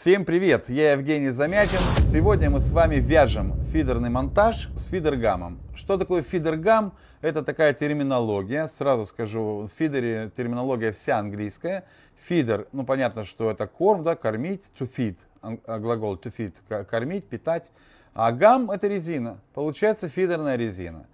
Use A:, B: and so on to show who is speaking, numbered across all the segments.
A: Всем привет, я Евгений Замятин. Сегодня мы с вами вяжем фидерный монтаж с фидергамом. Что такое фидергам? Это такая терминология, сразу скажу, в фидере терминология вся английская. Фидер, ну понятно, что это корм, да, кормить, to feed, а, глагол to feed, кормить, питать. А гам это резина, получается фидерная резина.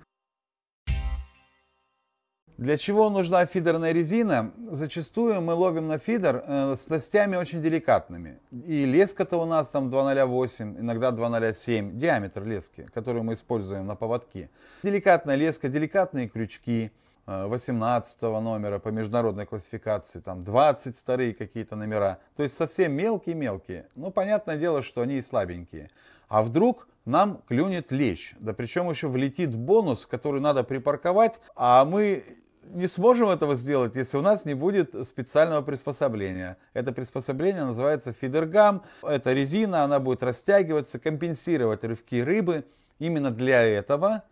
A: Для чего нужна фидерная резина? Зачастую мы ловим на фидер э, с ластями очень деликатными. И леска-то у нас там 2,08, иногда 2,07, диаметр лески, которую мы используем на поводке. Деликатная леска, деликатные крючки 18 э, номера по международной классификации, там 22 какие-то номера. То есть совсем мелкие-мелкие. Ну, понятное дело, что они и слабенькие. А вдруг нам клюнет лещ. Да причем еще влетит бонус, который надо припарковать, а мы не сможем этого сделать, если у нас не будет специального приспособления. Это приспособление называется фидергам. Это резина, она будет растягиваться, компенсировать рывки рыбы. Именно для этого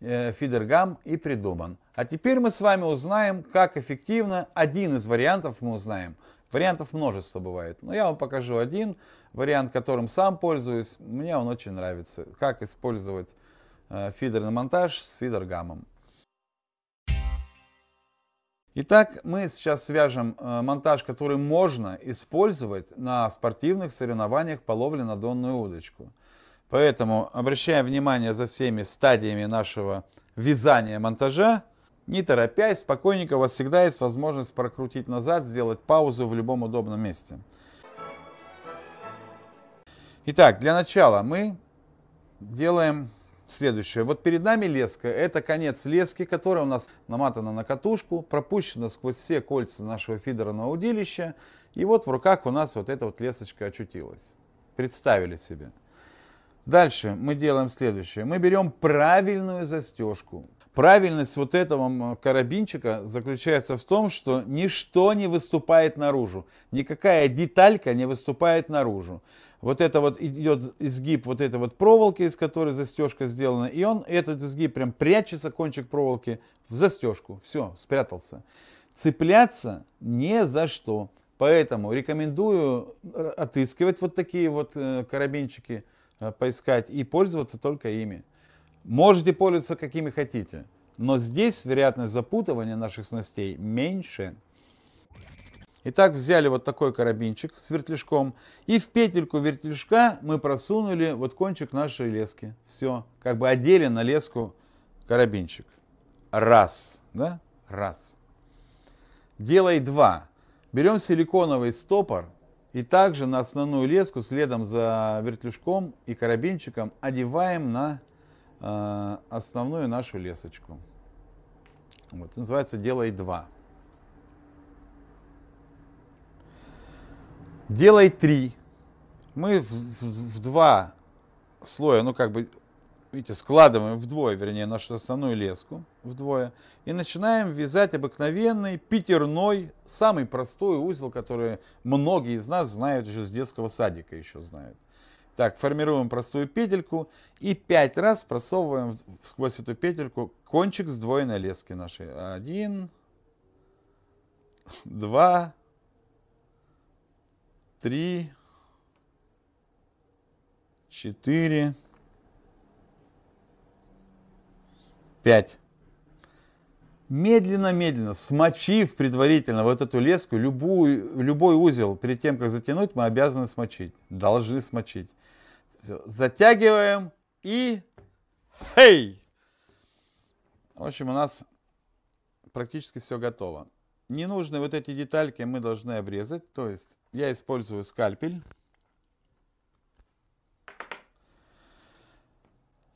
A: э, фидергам и придуман. А теперь мы с вами узнаем, как эффективно один из вариантов мы узнаем. Вариантов множество бывает. Но я вам покажу один вариант, которым сам пользуюсь. Мне он очень нравится. Как использовать э, фидерный монтаж с фидергамом. Итак, мы сейчас свяжем э, монтаж, который можно использовать на спортивных соревнованиях по ловле на донную удочку. Поэтому обращаем внимание за всеми стадиями нашего вязания монтажа. Не торопясь, спокойненько, у вас всегда есть возможность прокрутить назад, сделать паузу в любом удобном месте. Итак, для начала мы делаем Следующее. Вот перед нами леска. Это конец лески, которая у нас наматана на катушку, пропущена сквозь все кольца нашего фидерного удилища. И вот в руках у нас вот эта вот лесочка очутилась. Представили себе. Дальше мы делаем следующее. Мы берем правильную застежку. Правильность вот этого карабинчика заключается в том, что ничто не выступает наружу. Никакая деталька не выступает наружу. Вот это вот идет изгиб вот этой вот проволоки, из которой застежка сделана. И он, этот изгиб прям прячется, кончик проволоки, в застежку. Все, спрятался. Цепляться не за что. Поэтому рекомендую э, отыскивать вот такие вот э, карабинчики, э, поискать и пользоваться только ими. Можете пользоваться какими хотите, но здесь вероятность запутывания наших снастей меньше. Итак, взяли вот такой карабинчик с вертлюжком и в петельку вертлюжка мы просунули вот кончик нашей лески. Все, как бы одели на леску карабинчик. Раз, да? Раз. Делай два. Берем силиконовый стопор и также на основную леску следом за вертлюжком и карабинчиком одеваем на Э, основную нашу лесочку. Вот, называется «Делай два, «Делай три. Мы в, в, в два слоя, ну как бы, видите, складываем вдвое, вернее, нашу основную леску вдвое. И начинаем вязать обыкновенный пятерной, самый простой узел, который многие из нас знают еще с детского садика, еще знают. Так, формируем простую петельку и 5 раз просовываем сквозь эту петельку кончик сдвоенной лески нашей. Один, два, три, четыре, пять медленно-медленно, смочив предварительно вот эту леску, любую, любой узел перед тем, как затянуть, мы обязаны смочить, должны смочить. Все. Затягиваем и... Хей! В общем, у нас практически все готово. Ненужные вот эти детальки мы должны обрезать. То есть я использую скальпель.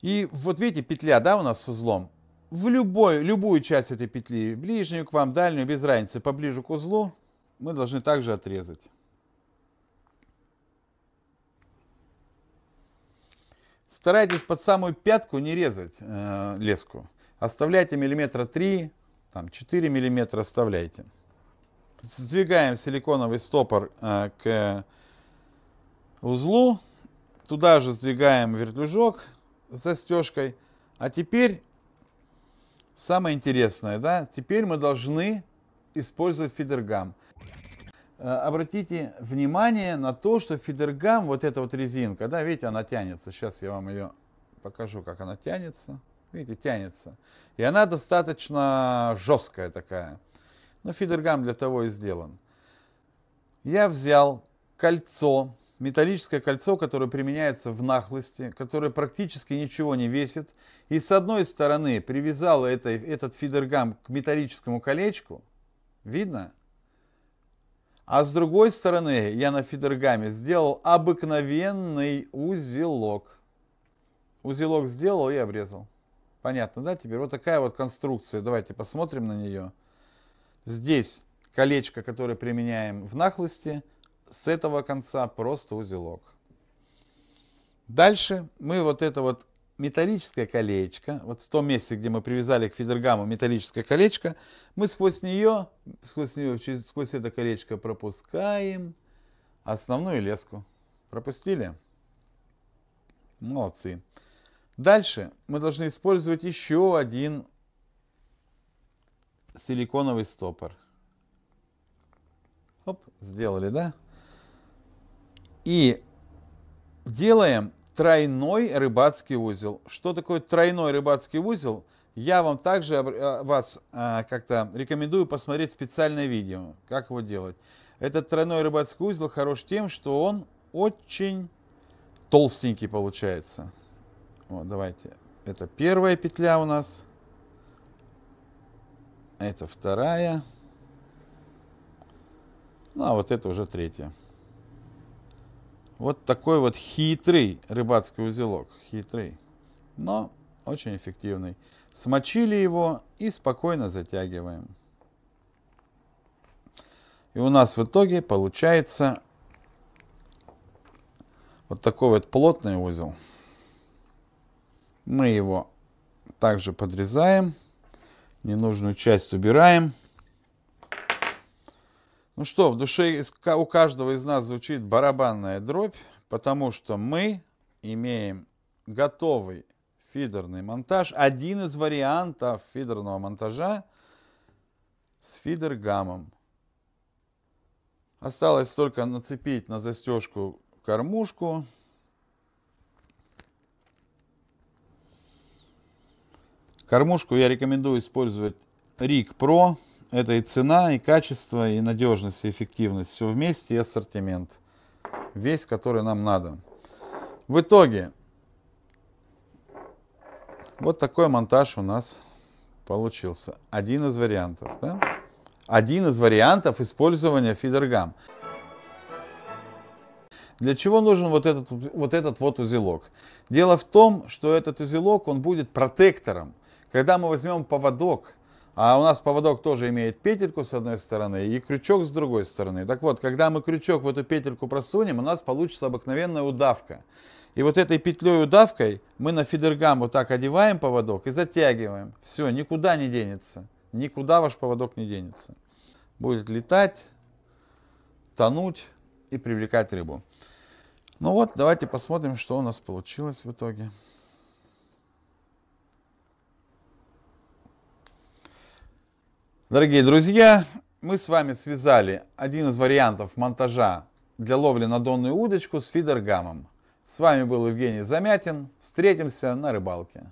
A: И вот видите, петля, да, у нас с узлом в любой, любую часть этой петли, ближнюю к вам, дальнюю, без разницы, поближе к узлу, мы должны также отрезать. Старайтесь под самую пятку не резать э, леску. Оставляйте миллиметра 3, там 4 миллиметра оставляйте. Сдвигаем силиконовый стопор э, к узлу. Туда же сдвигаем вертлюжок застежкой. А теперь Самое интересное, да, теперь мы должны использовать фидергам. Э, обратите внимание на то, что фидергам, вот эта вот резинка, да, видите, она тянется. Сейчас я вам ее покажу, как она тянется. Видите, тянется. И она достаточно жесткая такая. Но фидергам для того и сделан. Я взял кольцо металлическое кольцо, которое применяется в нахлости, которое практически ничего не весит, и с одной стороны привязал это, этот фидергам к металлическому колечку, видно? А с другой стороны я на фидергаме сделал обыкновенный узелок. Узелок сделал и обрезал. Понятно, да, теперь? Вот такая вот конструкция. Давайте посмотрим на нее. Здесь колечко, которое применяем в нахлости – с этого конца просто узелок. Дальше мы вот это вот металлическое колечко, вот в том месте, где мы привязали к фидергаму металлическое колечко, мы сквозь нее, сквозь, нее, через, сквозь это колечко пропускаем основную леску. Пропустили? Молодцы. Дальше мы должны использовать еще один силиконовый стопор. Оп, сделали, да? И делаем тройной рыбацкий узел. Что такое тройной рыбацкий узел? Я вам также э, вас э, как-то рекомендую посмотреть специальное видео, как его делать. Этот тройной рыбацкий узел хорош тем, что он очень толстенький получается. Вот, давайте. Это первая петля у нас. Это вторая. Ну, а вот это уже третья. Вот такой вот хитрый рыбацкий узелок. Хитрый, но очень эффективный. Смочили его и спокойно затягиваем. И у нас в итоге получается вот такой вот плотный узел. Мы его также подрезаем, ненужную часть убираем. Ну что, в душе у каждого из нас звучит барабанная дробь, потому что мы имеем готовый фидерный монтаж. Один из вариантов фидерного монтажа с фидергамом. Осталось только нацепить на застежку кормушку. Кормушку я рекомендую использовать Rig Pro это и цена, и качество, и надежность, и эффективность. Все вместе и ассортимент. Весь, который нам надо. В итоге, вот такой монтаж у нас получился. Один из вариантов. Да? Один из вариантов использования фидергам. Для чего нужен вот этот, вот этот вот узелок? Дело в том, что этот узелок, он будет протектором. Когда мы возьмем поводок, а у нас поводок тоже имеет петельку с одной стороны и крючок с другой стороны. Так вот, когда мы крючок в эту петельку просунем, у нас получится обыкновенная удавка. И вот этой петлей удавкой мы на фидергам вот так одеваем поводок и затягиваем. Все, никуда не денется. Никуда ваш поводок не денется. Будет летать, тонуть и привлекать рыбу. Ну вот, давайте посмотрим, что у нас получилось в итоге. Дорогие друзья, мы с вами связали один из вариантов монтажа для ловли на донную удочку с фидергамом. С вами был Евгений Замятин. Встретимся на рыбалке.